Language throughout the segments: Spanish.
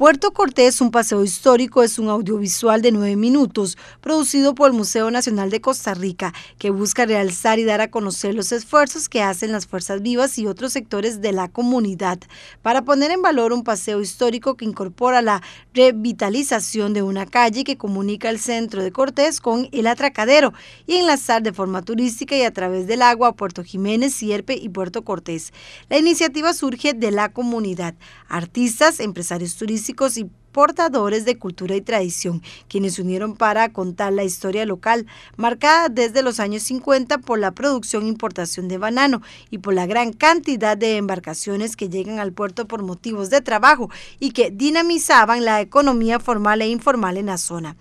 Puerto Cortés, un paseo histórico, es un audiovisual de nueve minutos, producido por el Museo Nacional de Costa Rica, que busca realzar y dar a conocer los esfuerzos que hacen las fuerzas vivas y otros sectores de la comunidad para poner en valor un paseo histórico que incorpora la revitalización de una calle que comunica el centro de Cortés con el atracadero y enlazar de forma turística y a través del agua Puerto Jiménez, Sierpe y Puerto Cortés. La iniciativa surge de la comunidad, artistas, empresarios turísticos, y portadores de cultura y tradición, quienes se unieron para contar la historia local, marcada desde los años 50 por la producción e importación de banano y por la gran cantidad de embarcaciones que llegan al puerto por motivos de trabajo y que dinamizaban la economía formal e informal en la zona.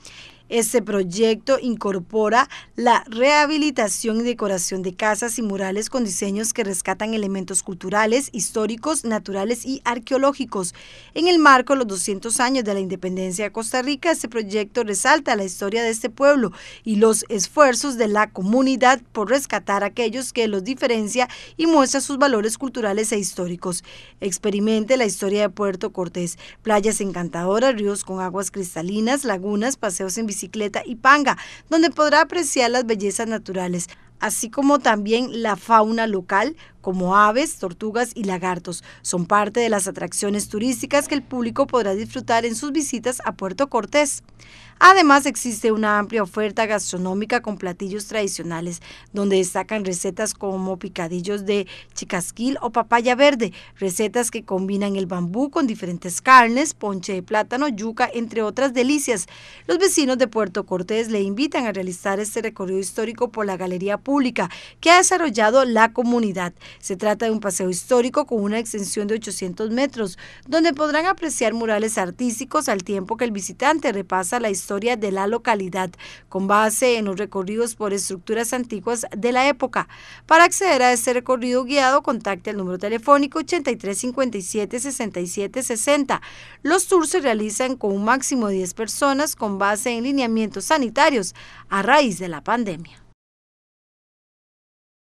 Este proyecto incorpora la rehabilitación y decoración de casas y murales con diseños que rescatan elementos culturales, históricos, naturales y arqueológicos. En el marco de los 200 años de la independencia de Costa Rica, este proyecto resalta la historia de este pueblo y los esfuerzos de la comunidad por rescatar aquellos que los diferencia y muestra sus valores culturales e históricos. Experimente la historia de Puerto Cortés, playas encantadoras, ríos con aguas cristalinas, lagunas, paseos en bicicleta bicicleta y panga, donde podrá apreciar las bellezas naturales, así como también la fauna local como aves, tortugas y lagartos. Son parte de las atracciones turísticas que el público podrá disfrutar en sus visitas a Puerto Cortés. Además, existe una amplia oferta gastronómica con platillos tradicionales, donde destacan recetas como picadillos de chicasquil o papaya verde, recetas que combinan el bambú con diferentes carnes, ponche de plátano, yuca, entre otras delicias. Los vecinos de Puerto Cortés le invitan a realizar este recorrido histórico por la galería pública que ha desarrollado la comunidad. Se trata de un paseo histórico con una extensión de 800 metros, donde podrán apreciar murales artísticos al tiempo que el visitante repasa la historia de la localidad, con base en los recorridos por estructuras antiguas de la época. Para acceder a este recorrido guiado, contacte el número telefónico 8357 6760. Los tours se realizan con un máximo de 10 personas con base en lineamientos sanitarios a raíz de la pandemia.